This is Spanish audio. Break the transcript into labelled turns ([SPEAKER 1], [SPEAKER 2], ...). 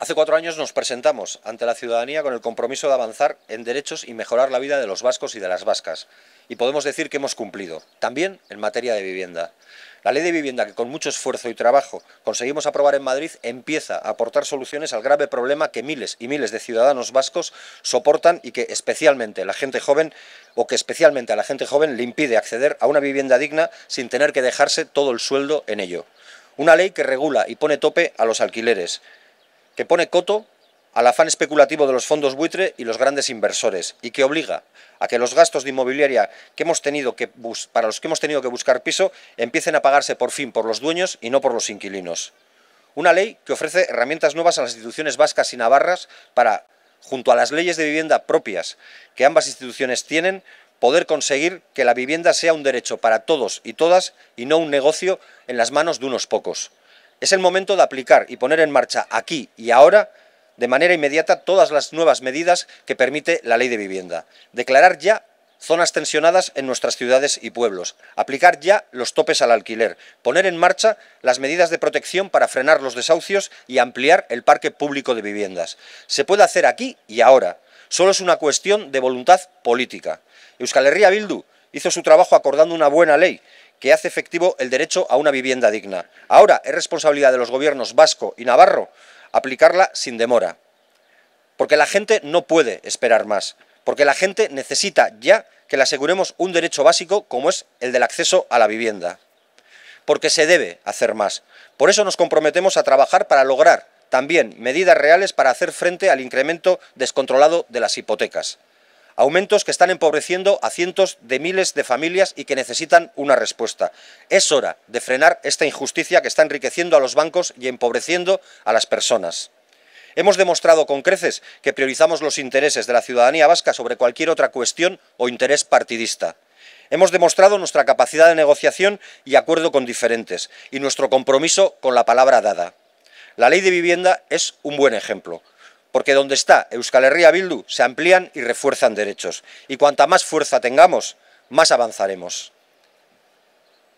[SPEAKER 1] Hace cuatro años nos presentamos ante la ciudadanía con el compromiso de avanzar en derechos y mejorar la vida de los vascos y de las vascas. Y podemos decir que hemos cumplido, también en materia de vivienda. La ley de vivienda que con mucho esfuerzo y trabajo conseguimos aprobar en Madrid empieza a aportar soluciones al grave problema que miles y miles de ciudadanos vascos soportan y que especialmente la gente joven o que especialmente a la gente joven le impide acceder a una vivienda digna sin tener que dejarse todo el sueldo en ello. Una ley que regula y pone tope a los alquileres, que pone coto al afán especulativo de los fondos buitre y los grandes inversores y que obliga a que los gastos de inmobiliaria que hemos tenido para los que hemos tenido que buscar piso empiecen a pagarse por fin por los dueños y no por los inquilinos. Una ley que ofrece herramientas nuevas a las instituciones vascas y navarras para, junto a las leyes de vivienda propias que ambas instituciones tienen, poder conseguir que la vivienda sea un derecho para todos y todas y no un negocio en las manos de unos pocos. Es el momento de aplicar y poner en marcha aquí y ahora de manera inmediata todas las nuevas medidas que permite la ley de vivienda. Declarar ya zonas tensionadas en nuestras ciudades y pueblos, aplicar ya los topes al alquiler, poner en marcha las medidas de protección para frenar los desahucios y ampliar el parque público de viviendas. Se puede hacer aquí y ahora. Solo es una cuestión de voluntad política. Euskal Herria Bildu hizo su trabajo acordando una buena ley que hace efectivo el derecho a una vivienda digna. Ahora es responsabilidad de los gobiernos vasco y navarro aplicarla sin demora. Porque la gente no puede esperar más. Porque la gente necesita ya que le aseguremos un derecho básico como es el del acceso a la vivienda. Porque se debe hacer más. Por eso nos comprometemos a trabajar para lograr también medidas reales para hacer frente al incremento descontrolado de las hipotecas aumentos que están empobreciendo a cientos de miles de familias y que necesitan una respuesta. Es hora de frenar esta injusticia que está enriqueciendo a los bancos y empobreciendo a las personas. Hemos demostrado con creces que priorizamos los intereses de la ciudadanía vasca sobre cualquier otra cuestión o interés partidista. Hemos demostrado nuestra capacidad de negociación y acuerdo con diferentes y nuestro compromiso con la palabra dada. La ley de vivienda es un buen ejemplo porque donde está Euskal Herria Bildu se amplían y refuerzan derechos. Y cuanta más fuerza tengamos, más avanzaremos.